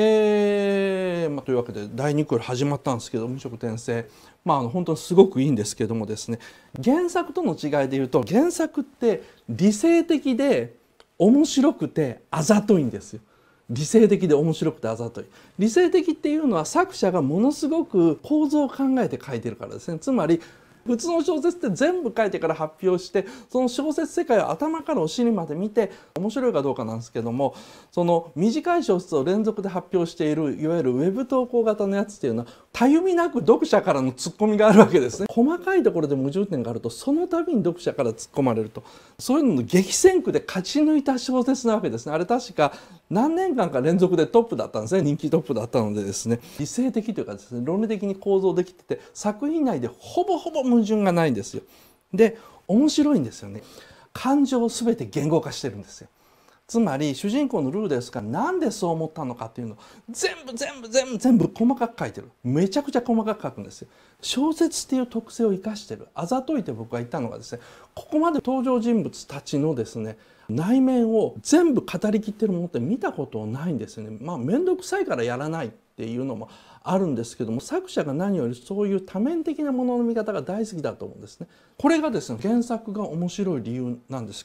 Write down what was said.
えーまあ、というわけで第2クール始まったんですけど無職転生、まあ、あの本当にすごくいいんですけどもですね原作との違いで言うと原作って理性的で面白くてあざといんですよ。理性的で面白くてあざとい理性的っていうのは作者がものすごく構造を考えて書いてるからですねつまり普通の小説って全部書いてから発表してその小説世界を頭からお尻まで見て面白いかどうかなんですけどもその短い小説を連続で発表しているいわゆるウェブ投稿型のやつっていうのはたゆみなく読者からのツッコミがあるわけですね細かいところで矛盾点があるとその度に読者から突っ込まれるとそういうのの激戦区で勝ち抜いた小説なわけですねあれ確か何年間か連続でトップだったんですね人気トップだったのでですね理性的というかですね論理的に構造できてて作品内でほぼほぼ矛矛盾がないんですよ。で面白いんですよね。感情を全て言語化してるんですよ。つまり主人公のルーですがなんでそう思ったのかっていうのを全部全部全部全部細かく書いてるめちゃくちゃ細かく書くんですよ小説っていう特性を生かしてるあざといて僕が言ったのがですねここまで登場人物たちのですね内面を全部語りきってるものって見たことないんですよねまあ面倒くさいからやらないっていうのもあるんですけども作者が何よりそういう多面的なものの見方が大好きだと思うんですねこれがですね原作が面白い理由なんです